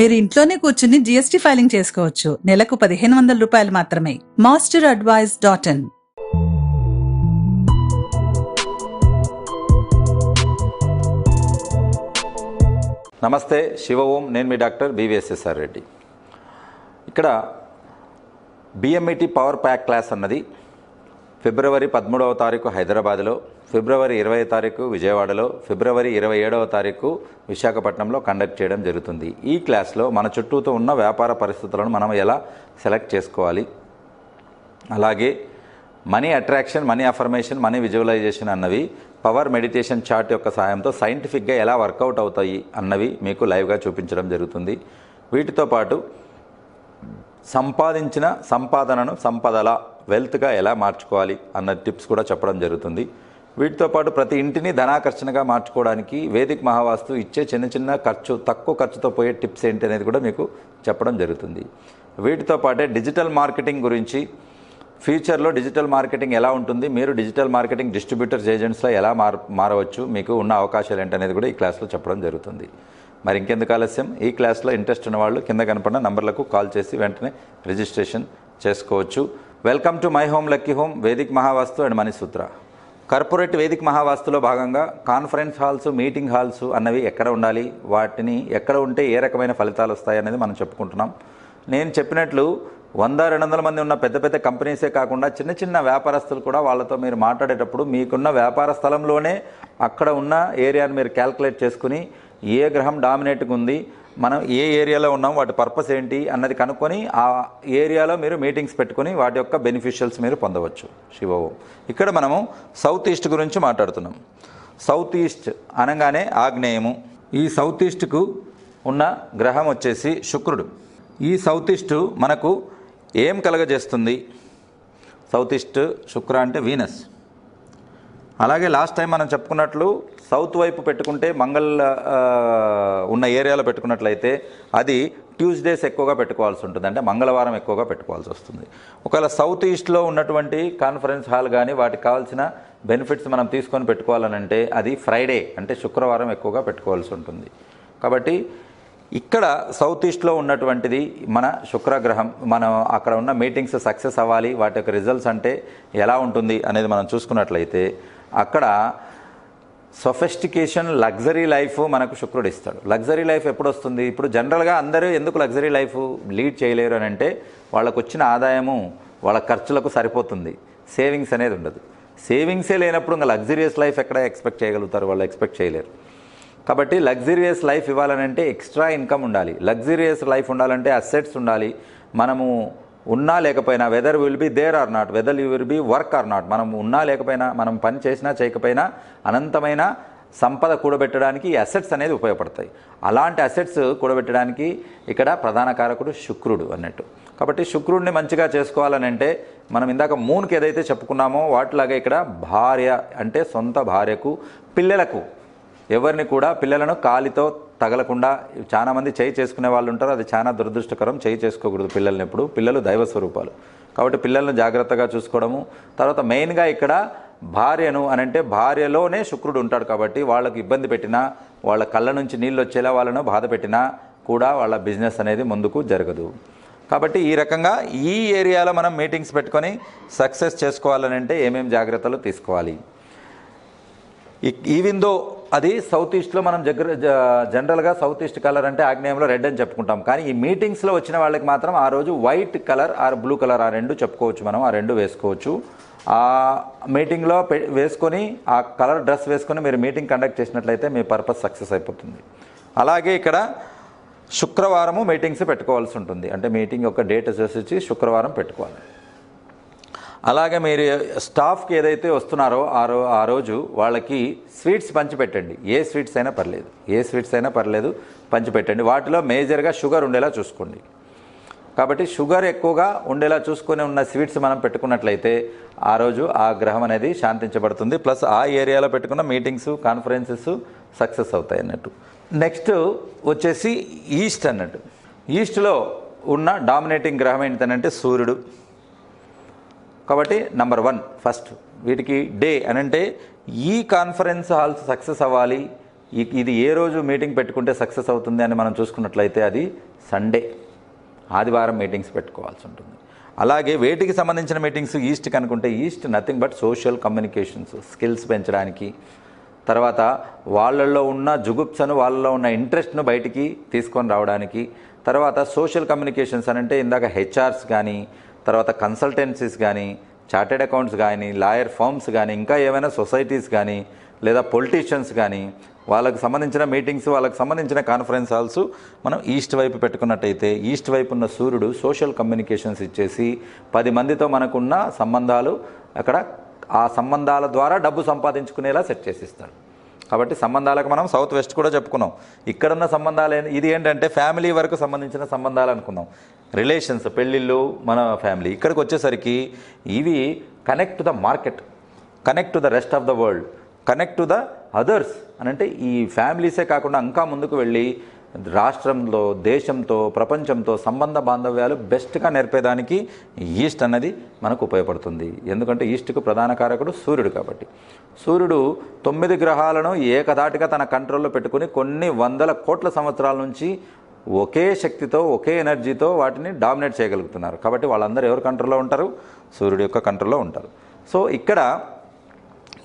మీరు ఇంట్లోనే కూర్చుని జీఎస్టీ ఫైలింగ్ చేసుకోవచ్చు నెలకు పదిహేను వందల రూపాయలు మాత్రమే మాస్టర్ అడ్వైజ్ డాట్ ఇన్ నమస్తే శివ ఓం నేను మీ డాక్టర్ బీవీఎస్ఎస్ఆర్ రెడ్డి ఇక్కడ బిఎంఈటీ పవర్ ప్యాక్ క్లాస్ అన్నది ఫిబ్రవరి పదమూడవ తారీఖు హైదరాబాద్లో ఫిబ్రవరి ఇరవై తారీఖు విజయవాడలో ఫిబ్రవరి ఇరవై ఏడవ తారీఖు విశాఖపట్నంలో కండక్ట్ చేయడం జరుగుతుంది ఈ క్లాస్లో మన చుట్టూతో ఉన్న వ్యాపార పరిస్థితులను మనం ఎలా సెలెక్ట్ చేసుకోవాలి అలాగే money attraction money affirmation money visualisation అన్నవి పవర్ మెడిటేషన్ చార్ట్ యొక్క సాయంతో సైంటిఫిక్గా ఎలా వర్కౌట్ అవుతాయి అన్నవి మీకు లైవ్గా చూపించడం జరుగుతుంది వీటితో పాటు సంపాదించిన సంపాదనను సంపదల వెల్త్గా ఎలా మార్చుకోవాలి అన్న టిప్స్ కూడా చెప్పడం జరుగుతుంది వీటితో పాటు ప్రతి ఇంటిని ధనాకర్షణగా మార్చుకోవడానికి వేదిక మహావాస్తు ఇచ్చే చిన్న చిన్న ఖర్చు తక్కువ ఖర్చుతో పోయే టిప్స్ ఏంటి అనేది కూడా మీకు చెప్పడం జరుగుతుంది వీటితో పాటే డిజిటల్ మార్కెటింగ్ గురించి ఫ్యూచర్లో డిజిటల్ మార్కెటింగ్ ఎలా ఉంటుంది మీరు డిజిటల్ మార్కెటింగ్ డిస్ట్రిబ్యూటర్స్ ఏజెంట్స్లో ఎలా మార మారవచ్చు మీకు ఉన్న అవకాశాలు ఏంటనేది కూడా ఈ క్లాస్లో చెప్పడం జరుగుతుంది మరి ఇంకెందుకు ఆలస్యం ఈ క్లాస్లో ఇంట్రెస్ట్ ఉన్న వాళ్ళు కింద కనపడిన నంబర్లకు కాల్ చేసి వెంటనే రిజిస్ట్రేషన్ చేసుకోవచ్చు welcome to my home lucky home Vedic Mahavastu and Sutra corporate వేదిక మహావాస్తులో భాగంగా కాన్ఫరెన్స్ హాల్స్ మీటింగ్ హాల్స్ అన్నవి ఎక్కడ ఉండాలి వాటిని ఎక్కడ ఉంటే ఏ రకమైన ఫలితాలు వస్తాయి అనేది మనం చెప్పుకుంటున్నాం నేను చెప్పినట్లు వంద రెండు వందల మంది ఉన్న పెద్ద పెద్ద కంపెనీసే కాకుండా చిన్న చిన్న వ్యాపారస్తులు కూడా వాళ్ళతో మీరు మాట్లాడేటప్పుడు మీకున్న వ్యాపార స్థలంలోనే అక్కడ ఉన్న ఏరియాను మీరు క్యాల్కులేట్ చేసుకుని ఏ గ్రహం డామినేట్గా ఉంది మనం ఏ ఏరియాలో ఉన్నాం వాటి పర్పస్ ఏంటి అన్నది కనుక్కొని ఆ ఏరియాలో మీరు మీటింగ్స్ పెట్టుకొని వాటి యొక్క బెనిఫిషియల్స్ మీరు పొందవచ్చు శివోం ఇక్కడ మనము సౌత్ ఈస్ట్ గురించి మాట్లాడుతున్నాం సౌత్ ఈస్ట్ అనగానే ఆగ్నేయము ఈ సౌత్ ఈస్ట్కు ఉన్న గ్రహం వచ్చేసి శుక్రుడు ఈ సౌత్ ఈస్ట్ మనకు ఏం కలగజేస్తుంది సౌత్ ఈస్ట్ శుక్ర అంటే వీనస్ అలాగే లాస్ట్ టైం మనం చెప్పుకున్నట్లు సౌత్ వైపు పెట్టుకుంటే మంగళ ఉన్న ఏరియాలో పెట్టుకున్నట్లయితే అది ట్యూస్డేస్ ఎక్కువగా పెట్టుకోవాల్సి ఉంటుంది అంటే మంగళవారం ఎక్కువగా పెట్టుకోవాల్సి వస్తుంది ఒకవేళ సౌత్ ఈస్ట్లో ఉన్నటువంటి కాన్ఫరెన్స్ హాల్ కానీ వాటికి కావాల్సిన బెనిఫిట్స్ మనం తీసుకొని పెట్టుకోవాలనంటే అది ఫ్రైడే అంటే శుక్రవారం ఎక్కువగా పెట్టుకోవాల్సి ఉంటుంది కాబట్టి ఇక్కడ సౌత్ ఈస్ట్లో ఉన్నటువంటిది మన శుక్రగ్రహం మనం అక్కడ ఉన్న మీటింగ్స్ సక్సెస్ అవ్వాలి వాటి యొక్క రిజల్ట్స్ అంటే ఎలా ఉంటుంది అనేది మనం చూసుకున్నట్లయితే అక్కడ సొఫెస్టికేషన్ లగ్జరీ లైఫ్ మనకు శుక్రుడు ఇస్తాడు లగ్జరీ లైఫ్ ఎప్పుడు వస్తుంది ఇప్పుడు జనరల్గా అందరూ ఎందుకు లగ్జరీ లైఫ్ లీడ్ చేయలేరు అని అంటే వాళ్ళకు వచ్చిన ఆదాయము వాళ్ళ ఖర్చులకు సరిపోతుంది సేవింగ్స్ అనేది ఉండదు సేవింగ్సే లేనప్పుడు ఇంకా లగ్జరియస్ లైఫ్ ఎక్కడ ఎక్స్పెక్ట్ చేయగలుగుతారు వాళ్ళు ఎక్స్పెక్ట్ చేయలేరు కాబట్టి లగ్జరియస్ లైఫ్ అంటే ఎక్స్ట్రా ఇన్కమ్ ఉండాలి లగ్జరియస్ లైఫ్ ఉండాలంటే అసెట్స్ ఉండాలి మనము ఉన్నా లేకపోయినా whether will be there or not whether you will be work or not మనం ఉన్నా లేకపోయినా మనం పని చేసినా చేయకపోయినా అనంతమైన సంపద కూడబెట్టడానికి అసెట్స్ అనేది ఉపయోగపడతాయి అలాంటి అసెట్స్ కూడబెట్టడానికి ఇక్కడ ప్రధాన కారకుడు శుక్రుడు అన్నట్టు కాబట్టి శుక్రుడిని మంచిగా చేసుకోవాలని అంటే మనం ఇందాక మూన్కి ఏదైతే చెప్పుకున్నామో వాటిలాగా ఇక్కడ భార్య అంటే సొంత భార్యకు పిల్లలకు ఎవరిని కూడా పిల్లలను కాలితో తగలకుండా చాలామంది చేయి చేసుకునే వాళ్ళు ఉంటారు అది చాలా దురదృష్టకరం చేయి చేసుకోకూడదు పిల్లల్ని ఎప్పుడు పిల్లలు దైవ స్వరూపాలు కాబట్టి పిల్లలను జాగ్రత్తగా చూసుకోవడము తర్వాత మెయిన్గా ఇక్కడ భార్యను అని అంటే భార్యలోనే శుక్రుడు ఉంటాడు కాబట్టి వాళ్ళకి ఇబ్బంది పెట్టినా వాళ్ళ కళ్ళ నుంచి నీళ్ళు వచ్చేలా వాళ్ళను బాధ పెట్టినా కూడా వాళ్ళ బిజినెస్ అనేది ముందుకు జరగదు కాబట్టి ఈ రకంగా ఈ ఏరియాలో మనం మీటింగ్స్ పెట్టుకొని సక్సెస్ చేసుకోవాలని అంటే ఏమేమి జాగ్రత్తలు తీసుకోవాలి ఈవెన్ దో అది సౌత్ ఈస్ట్లో మనం జగ్ర జనరల్గా సౌత్ ఈస్ట్ కలర్ అంటే ఆగ్నేయంలో రెడ్ అని చెప్పుకుంటాం కానీ ఈ మీటింగ్స్లో వచ్చిన వాళ్ళకి మాత్రం ఆ రోజు white colour or blue colour ఆ రెండు చెప్పుకోవచ్చు మనం ఆ రెండు వేసుకోవచ్చు ఆ మీటింగ్లో వేసుకొని ఆ కలర్ డ్రెస్ వేసుకొని మీరు మీటింగ్ కండక్ట్ చేసినట్లయితే మీ పర్పస్ సక్సెస్ అయిపోతుంది అలాగే ఇక్కడ శుక్రవారము మీటింగ్స్ పెట్టుకోవాల్సి ఉంటుంది అంటే మీటింగ్ యొక్క డేట్ వచ్చి శుక్రవారం పెట్టుకోవాలి అలాగే మీరు స్టాఫ్కి ఏదైతే వస్తున్నారో ఆ రో ఆ రోజు వాళ్ళకి స్వీట్స్ పంచిపెట్టండి ఏ స్వీట్స్ అయినా పర్లేదు ఏ స్వీట్స్ అయినా పర్లేదు పంచిపెట్టండి వాటిలో మేజర్గా షుగర్ ఉండేలా చూసుకోండి కాబట్టి షుగర్ ఎక్కువగా ఉండేలా చూసుకుని ఉన్న స్వీట్స్ మనం పెట్టుకున్నట్లయితే ఆ రోజు ఆ గ్రహం అనేది శాంతించబడుతుంది ప్లస్ ఆ ఏరియాలో పెట్టుకున్న మీటింగ్స్ కాన్ఫరెన్సెస్ సక్సెస్ అవుతాయి అన్నట్టు నెక్స్ట్ వచ్చేసి ఈస్ట్ అన్నట్టు ఈస్ట్లో ఉన్న డామినేటింగ్ గ్రహం ఏంటంటే సూర్యుడు కాబట్టి నంబర్ వన్ ఫస్ట్ వీటికి డే అనంటే ఈ కాన్ఫరెన్స్ హాల్స్ సక్సెస్ అవ్వాలి ఇది ఏ రోజు మీటింగ్ పెట్టుకుంటే సక్సెస్ అవుతుంది అని మనం చూసుకున్నట్లయితే అది సండే ఆదివారం మీటింగ్స్ పెట్టుకోవాల్సి ఉంటుంది అలాగే వేటికి సంబంధించిన మీటింగ్స్ ఈస్ట్ కనుకుంటే east nothing but social communications skills పెంచడానికి తర్వాత వాళ్ళల్లో ఉన్న జుగుప్సను వాళ్ళలో ఉన్న ఇంట్రెస్ట్ను బయటికి తీసుకొని రావడానికి తర్వాత సోషల్ కమ్యూనికేషన్స్ అని అంటే ఇందాక హెచ్ఆర్స్ కానీ తర్వాత కన్సల్టెన్సీస్ కానీ చార్టెడ్ అకౌంట్స్ కానీ లాయర్ ఫార్మ్స్ కానీ ఇంకా ఏమైనా సొసైటీస్ కానీ లేదా పొలిటీషియన్స్ కానీ వాళ్ళకు సంబంధించిన మీటింగ్స్ వాళ్ళకు సంబంధించిన కాన్ఫరెన్స్ హాల్స్ మనం ఈస్ట్ వైపు పెట్టుకున్నట్టయితే ఈస్ట్ వైపు ఉన్న సూర్యుడు సోషల్ కమ్యూనికేషన్స్ ఇచ్చేసి పది మందితో మనకున్న సంబంధాలు అక్కడ ఆ సంబంధాల ద్వారా డబ్బు సంపాదించుకునేలా సెట్ చేసిస్తాడు కాబట్టి సంబంధాలకు మనం సౌత్ వెస్ట్ కూడా చెప్పుకున్నాం ఇక్కడున్న సంబంధాలు ఇది ఏంటంటే ఫ్యామిలీ వరకు సంబంధించిన సంబంధాలు అనుకున్నాం రిలేషన్స్ పెళ్ళిళ్ళు మన ఫ్యామిలీ ఇక్కడికి వచ్చేసరికి ఇవి connect to the market connect to the rest of the world connect to the others అని అంటే ఈ ఫ్యామిలీసే కాకుండా ఇంకా ముందుకు వెళ్ళి రాష్ట్రంలో దేశంతో ప్రపంచంతో సంబంధ బాంధవ్యాలు బెస్ట్గా నేర్పేదానికి ఈస్ట్ అన్నది మనకు ఉపయోగపడుతుంది ఎందుకంటే ఈస్ట్కు ప్రధాన కారకుడు సూర్యుడు కాబట్టి సూర్యుడు తొమ్మిది గ్రహాలను ఏకధాటిగా తన కంట్రోల్లో పెట్టుకుని కొన్ని వందల కోట్ల సంవత్సరాల నుంచి ఒకే శక్తితో ఒకే ఎనర్జీతో వాటిని డామినేట్ చేయగలుగుతున్నారు కాబట్టి వాళ్ళందరూ ఎవరు కంట్రోల్లో ఉంటారు సూర్యుడు యొక్క కంట్రోల్లో ఉంటారు సో ఇక్కడ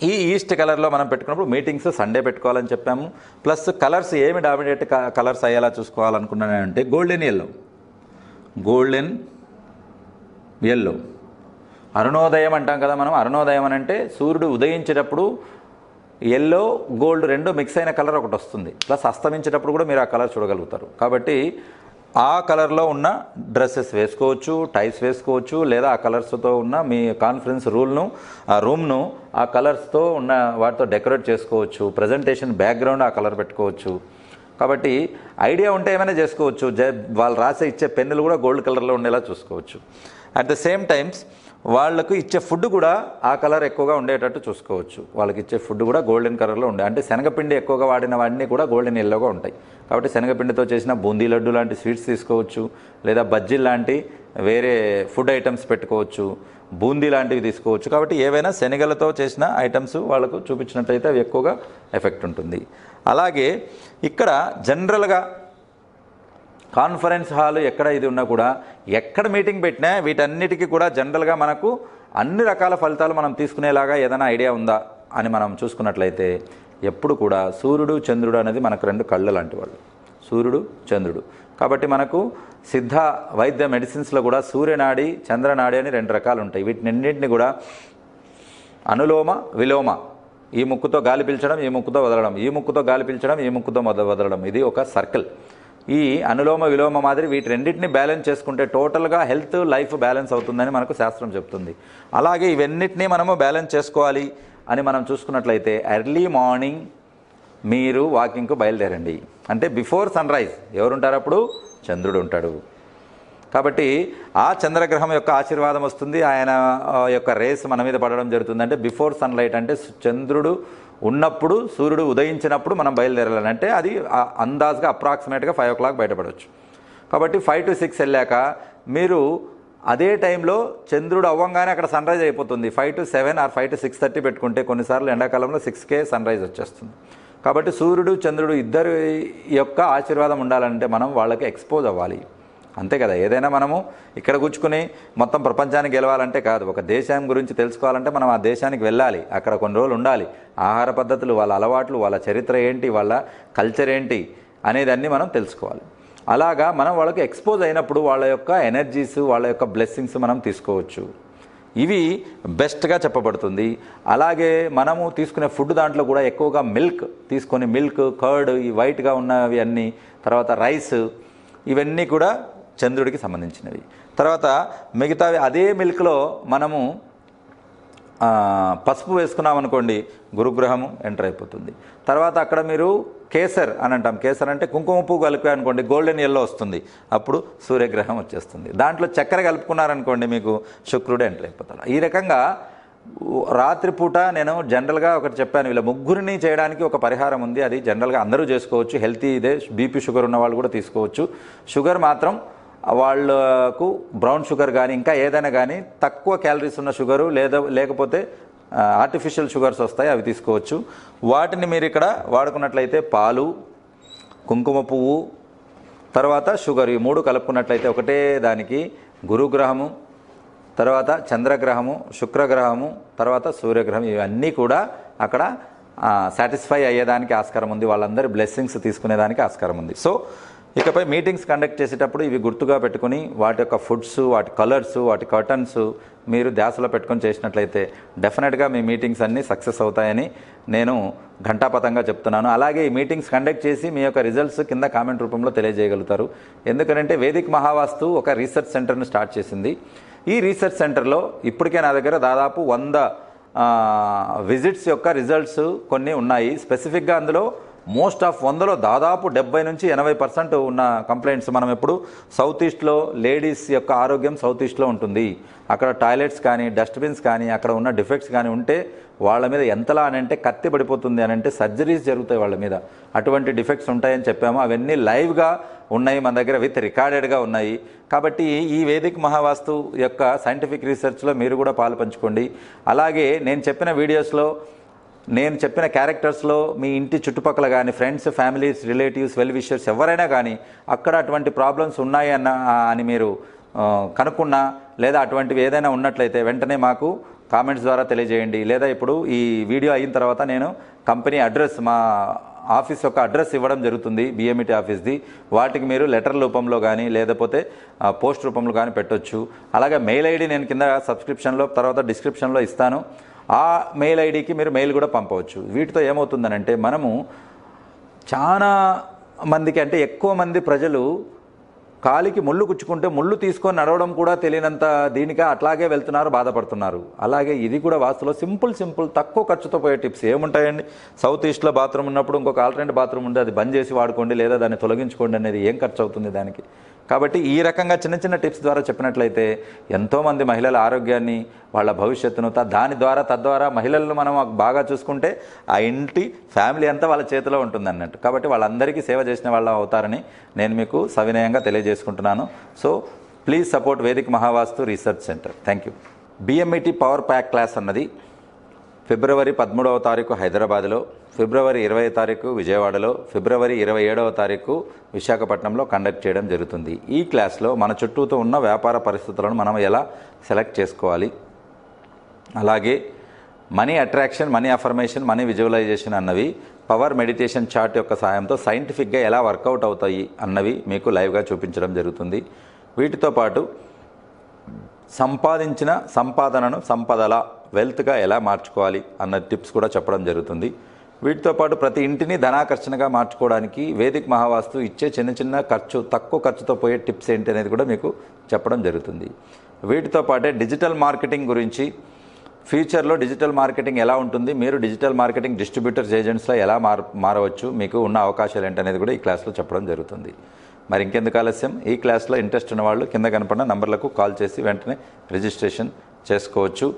ఈ ఈస్ట్ కలర్లో మనం పెట్టుకున్నప్పుడు మీటింగ్స్ సండే పెట్టుకోవాలని చెప్పాము ప్లస్ కలర్స్ ఏమి డామినేట్ కలర్స్ అయ్యేలా చూసుకోవాలనుకున్నానంటే గోల్డెన్ ఎల్లో గోల్డెన్ ఎల్లో అరుణోదయం అంటాం కదా మనం అరుణోదయం అని అంటే సూర్యుడు ఉదయించేటప్పుడు ఎల్లో గోల్డ్ రెండు మిక్స్ అయిన కలర్ ఒకటి వస్తుంది ప్లస్ అస్తమించేటప్పుడు కూడా మీరు ఆ కలర్ చూడగలుగుతారు కాబట్టి ఆ కలర్లో ఉన్న డ్రెస్సెస్ వేసుకోవచ్చు టైప్స్ వేసుకోవచ్చు లేదా ఆ కలర్స్తో ఉన్న మీ కాన్ఫరెన్స్ రూల్ను ఆ రూమ్ను ఆ కలర్స్తో ఉన్న వాటితో డెకరేట్ చేసుకోవచ్చు ప్రజెంటేషన్ బ్యాక్గ్రౌండ్ ఆ కలర్ పెట్టుకోవచ్చు కాబట్టి ఐడియా ఉంటే ఏమైనా చేసుకోవచ్చు వాళ్ళు రాసే ఇచ్చే పెన్నులు కూడా గోల్డ్ కలర్లో ఉండేలా చూసుకోవచ్చు అట్ ద సేమ్ టైమ్స్ వాళ్లకు ఇచ్చే ఫుడ్ కూడా ఆ కలర్ ఎక్కువగా ఉండేటట్టు చూసుకోవచ్చు వాళ్ళకి ఇచ్చే ఫుడ్ కూడా గోల్డెన్ కలర్లో ఉండే అంటే శనగపిండి ఎక్కువగా వాడిన వాడిని కూడా గోల్డెన్ ఎల్లోగా ఉంటాయి కాబట్టి శనగపిండితో చేసిన బూందీ లడ్డు లాంటి స్వీట్స్ తీసుకోవచ్చు లేదా బజ్జీ లాంటి వేరే ఫుడ్ ఐటమ్స్ పెట్టుకోవచ్చు బూందీ లాంటివి తీసుకోవచ్చు కాబట్టి ఏవైనా శనగలతో చేసిన ఐటమ్స్ వాళ్ళకు చూపించినట్లయితే అవి ఎక్కువగా ఎఫెక్ట్ ఉంటుంది అలాగే ఇక్కడ జనరల్గా కాన్ఫరెన్స్ హాల్ ఎక్కడ ఇది ఉన్నా కూడా ఎక్కడ మీటింగ్ పెట్టినా వీటన్నిటికీ కూడా జనరల్గా మనకు అన్ని రకాల ఫలితాలు మనం తీసుకునేలాగా ఏదైనా ఐడియా ఉందా అని మనం చూసుకున్నట్లయితే ఎప్పుడు కూడా సూర్యుడు చంద్రుడు అనేది మనకు రెండు కళ్ళు లాంటి వాళ్ళు సూర్యుడు చంద్రుడు కాబట్టి మనకు సిద్ధ వైద్య మెడిసిన్స్లో కూడా సూర్యనాడి చంద్రనాడి అని రెండు రకాలు ఉంటాయి వీటినన్నింటిని కూడా అనులోమ విలోమ ఈ ముక్కుతో గాలి పీల్చడం ఈ ముక్కుతో వదలడం ఈ ముక్కుతో గాలి పీల్చడం ఈ ముక్కుతో వదలడం ఇది ఒక సర్కిల్ ఈ అనులోమ విలోమ మాదిరి వీటి రెండింటిని బ్యాలెన్స్ చేసుకుంటే టోటల్గా హెల్త్ లైఫ్ బ్యాలెన్స్ అవుతుందని మనకు శాస్త్రం చెప్తుంది అలాగే ఇవన్నిటినీ మనము బ్యాలెన్స్ చేసుకోవాలి అని మనం చూసుకున్నట్లయితే ఎర్లీ మార్నింగ్ మీరు వాకింగ్కు బయలుదేరండి అంటే బిఫోర్ సన్ రైజ్ ఎవరుంటారు అప్పుడు చంద్రుడు ఉంటాడు కాబట్టి ఆ చంద్రగ్రహం యొక్క ఆశీర్వాదం వస్తుంది ఆయన యొక్క రేస్ మన మీద పడడం జరుగుతుంది అంటే బిఫోర్ సన్లైట్ అంటే చంద్రుడు ఉన్నప్పుడు సూర్యుడు ఉదయించినప్పుడు మనం బయలుదేరాలంటే అది అందాజ్గా అప్రాక్సిమేట్గా ఫైవ్ ఓ క్లాక్ బయటపడవచ్చు కాబట్టి ఫైవ్ టు సిక్స్ వెళ్ళాక మీరు అదే టైంలో చంద్రుడు అవ్వంగానే అక్కడ సన్ రైజ్ అయిపోతుంది five to seven or five to six thirty పెట్టుకుంటే కొన్నిసార్లు ఎండాకాలంలో సిక్స్కే సన్ రైజ్ వచ్చేస్తుంది కాబట్టి సూర్యుడు చంద్రుడు ఇద్దరి యొక్క ఆశీర్వాదం ఉండాలంటే మనం వాళ్ళకి ఎక్స్పోజ్ అవ్వాలి అంతే కదా ఏదైనా మనము ఇక్కడ కూర్చుకుని మొత్తం ప్రపంచానికి గెలవాలంటే కాదు ఒక దేశం గురించి తెలుసుకోవాలంటే మనం ఆ దేశానికి వెళ్ళాలి అక్కడ కొన్ని రోజులు ఉండాలి ఆహార పద్ధతులు వాళ్ళ అలవాట్లు వాళ్ళ చరిత్ర ఏంటి వాళ్ళ కల్చర్ ఏంటి అనేదాన్ని మనం తెలుసుకోవాలి అలాగా మనం వాళ్ళకి ఎక్స్పోజ్ అయినప్పుడు వాళ్ళ యొక్క ఎనర్జీస్ వాళ్ళ యొక్క బ్లెస్సింగ్స్ మనం తీసుకోవచ్చు ఇవి బెస్ట్గా చెప్పబడుతుంది అలాగే మనము తీసుకునే ఫుడ్ దాంట్లో కూడా ఎక్కువగా మిల్క్ తీసుకొని మిల్క్ కర్డ్ ఈ వైట్గా ఉన్నవి అన్నీ తర్వాత రైస్ ఇవన్నీ కూడా చంద్రుడికి సంబంధించినవి తర్వాత మిగతావి అదే మిల్క్లో మనము పసుపు వేసుకున్నాం అనుకోండి గురుగ్రహము ఎంటర్ అయిపోతుంది తర్వాత అక్కడ మీరు కేసర్ అని అంటాం కేసర్ అంటే కుంకుమ పువ్వు కలిపే అనుకోండి గోల్డెన్ ఎల్లో వస్తుంది అప్పుడు సూర్యగ్రహం వచ్చేస్తుంది దాంట్లో చక్కెర కలుపుకున్నారనుకోండి మీకు శుక్రుడు ఎంటర్ అయిపోతాడు ఈ రకంగా రాత్రిపూట నేను జనరల్గా ఒకటి చెప్పాను వీళ్ళ ముగ్గురిని చేయడానికి ఒక పరిహారం ఉంది అది జనరల్గా అందరూ చేసుకోవచ్చు హెల్తీ ఇదే బీపీ షుగర్ ఉన్న వాళ్ళు కూడా తీసుకోవచ్చు షుగర్ మాత్రం వాళ్ళకు బ్రౌన్ షుగర్ కానీ ఇంకా ఏదైనా కానీ తక్కువ క్యాలరీస్ ఉన్న షుగరు లేదా లేకపోతే ఆర్టిఫిషియల్ షుగర్స్ వస్తాయి అవి తీసుకోవచ్చు వాటిని మీరు ఇక్కడ వాడుకున్నట్లయితే పాలు కుంకుమ పువ్వు తర్వాత షుగర్ ఈ మూడు కలుపుకున్నట్లయితే ఒకటే దానికి గురుగ్రహము తర్వాత చంద్రగ్రహము శుక్రగ్రహము తర్వాత సూర్యగ్రహం ఇవన్నీ కూడా అక్కడ సాటిస్ఫై అయ్యేదానికి ఆస్కారం ఉంది వాళ్ళందరి బ్లెస్సింగ్స్ తీసుకునేదానికి ఆస్కారం ఉంది సో ఇకపై మీటింగ్స్ కండక్ట్ చేసేటప్పుడు ఇవి గుర్తుగా పెట్టుకుని వాటి యొక్క ఫుడ్స్ వాటి కలర్స్ వాటి కర్టన్స్ మీరు ధ్యాసలో పెట్టుకొని చేసినట్లయితే డెఫినెట్గా మీ మీటింగ్స్ అన్నీ సక్సెస్ అవుతాయని నేను ఘంటాపథంగా చెప్తున్నాను అలాగే ఈ మీటింగ్స్ కండక్ట్ చేసి మీ యొక్క రిజల్ట్స్ కింద కామెంట్ రూపంలో తెలియజేయగలుగుతారు ఎందుకంటే వేదిక్ మహావాస్తు ఒక రీసెర్చ్ సెంటర్ను స్టార్ట్ చేసింది ఈ రీసెర్చ్ సెంటర్లో ఇప్పటికే నా దగ్గర దాదాపు వంద విజిట్స్ యొక్క రిజల్ట్స్ కొన్ని ఉన్నాయి స్పెసిఫిక్గా అందులో మోస్ట్ ఆఫ్ వందలో దాదాపు డెబ్బై నుంచి ఎనభై పర్సెంట్ ఉన్న కంప్లైంట్స్ మనం ఎప్పుడు సౌత్ ఈస్ట్లో లేడీస్ యొక్క ఆరోగ్యం సౌత్ ఈస్ట్లో ఉంటుంది అక్కడ టాయిలెట్స్ కానీ డస్ట్బిన్స్ కానీ అక్కడ ఉన్న డిఫెక్ట్స్ కానీ ఉంటే వాళ్ళ మీద ఎంతలా అని అంటే కత్తి పడిపోతుంది అని అంటే సర్జరీస్ జరుగుతాయి వాళ్ళ మీద అటువంటి డిఫెక్ట్స్ ఉంటాయని చెప్పాము అవన్నీ లైవ్గా ఉన్నాయి మన దగ్గర విత్ రికార్డెడ్గా ఉన్నాయి కాబట్టి ఈ వేదిక మహావాస్తు యొక్క సైంటిఫిక్ రీసెర్చ్లో మీరు కూడా పాలు పంచుకోండి అలాగే నేను చెప్పిన వీడియోస్లో నేను చెప్పిన క్యారెక్టర్స్లో మీ ఇంటి చుట్టుపక్కల కానీ friends families relatives well wishers ఎవరైనా కానీ అక్కడ అటువంటి ప్రాబ్లమ్స్ ఉన్నాయన్న అని మీరు కనుక్కున్నా లేదా అటువంటివి ఏదైనా ఉన్నట్లయితే వెంటనే మాకు కామెంట్స్ ద్వారా తెలియజేయండి లేదా ఇప్పుడు ఈ వీడియో అయిన తర్వాత నేను కంపెనీ అడ్రస్ మా ఆఫీస్ యొక్క అడ్రస్ ఇవ్వడం జరుగుతుంది బిఎంఈటీ ఆఫీస్ది e వాటికి మీరు లెటర్ రూపంలో కానీ లేకపోతే పోస్ట్ రూపంలో కానీ పెట్టొచ్చు అలాగే మెయిల్ ఐడి నేను కింద సబ్స్క్రిప్షన్లో తర్వాత డిస్క్రిప్షన్లో ఇస్తాను ఆ మెయిల్ ఐడికి మీరు మెయిల్ కూడా పంపవచ్చు వీటితో ఏమవుతుందనంటే మనము చాలా మందికి అంటే ఎక్కువ మంది ప్రజలు కాలికి ముళ్ళు గుచ్చుకుంటే ముళ్ళు తీసుకొని నడవడం కూడా తెలియనంత దీనికి అట్లాగే వెళ్తున్నారు బాధపడుతున్నారు అలాగే ఇది కూడా వాస్తులో సింపుల్ సింపుల్ తక్కువ ఖర్చుతో పోయే టిప్స్ ఏముంటాయండి సౌత్ ఈస్ట్లో బాత్రూమ్ ఉన్నప్పుడు ఇంకొక ఆల్టర్నేట్ బాత్రూమ్ ఉంటే అది బంద్ చేసి వాడుకోండి లేదా దాన్ని తొలగించుకోండి అనేది ఏం ఖర్చు అవుతుంది దానికి కాబట్టి ఈ రకంగా చిన్న చిన్న టిప్స్ ద్వారా చెప్పినట్లయితే ఎంతోమంది మహిళల ఆరోగ్యాన్ని వాళ్ళ భవిష్యత్తును దాని ద్వారా తద్వారా మహిళలను మనం బాగా చూసుకుంటే ఆ ఇంటి ఫ్యామిలీ అంతా వాళ్ళ చేతిలో ఉంటుంది అన్నట్టు కాబట్టి వాళ్ళందరికీ సేవ చేసిన వాళ్ళు అవుతారని నేను మీకు సవినయంగా తెలియజేసుకుంటున్నాను so please support Vedika Mahavastu research centre thank you BMET power pack class అన్నది ఫిబ్రవరి పదమూడవ తారీఖు హైదరాబాద్లో ఫిబ్రవరి ఇరవై తారీఖు విజయవాడలో ఫిబ్రవరి ఇరవై ఏడవ తారీఖు విశాఖపట్నంలో కండక్ట్ చేయడం జరుగుతుంది ఈ క్లాస్లో మన చుట్టూతో ఉన్న వ్యాపార పరిస్థితులను మనం ఎలా సెలెక్ట్ చేసుకోవాలి అలాగే money attraction money affirmation money visualisation అన్నవి పవర్ మెడిటేషన్ చార్ట్ యొక్క సాయంతో సైంటిఫిక్గా ఎలా వర్కౌట్ అవుతాయి అన్నవి మీకు లైవ్గా చూపించడం జరుగుతుంది వీటితో పాటు సంపాదించిన సంపాదనను సంపదల వెల్త్గా ఎలా మార్చుకోవాలి అన్న టిప్స్ కూడా చెప్పడం జరుగుతుంది వీటితో పాటు ప్రతి ఇంటిని ధనాకర్షణగా మార్చుకోవడానికి వేదిక మహావాస్తు ఇచ్చే చిన్న చిన్న ఖర్చు తక్కువ ఖర్చుతో పోయే టిప్స్ ఏంటి అనేది కూడా మీకు చెప్పడం జరుగుతుంది వీటితో పాటే డిజిటల్ మార్కెటింగ్ గురించి ఫ్యూచర్లో డిజిటల్ మార్కెటింగ్ ఎలా ఉంటుంది మీరు డిజిటల్ మార్కెటింగ్ డిస్ట్రిబ్యూటర్స్ ఏజెంట్స్లో ఎలా మార మారవచ్చు మీకు ఉన్న అవకాశాలు ఏంటి అనేది కూడా ఈ క్లాస్లో చెప్పడం జరుగుతుంది మరి ఇంకెందుకు ఆలస్యం ఈ క్లాస్లో ఇంట్రెస్ట్ ఉన్నవాళ్ళు కింద కనపడిన నంబర్లకు కాల్ చేసి వెంటనే రిజిస్ట్రేషన్ చేసుకోవచ్చు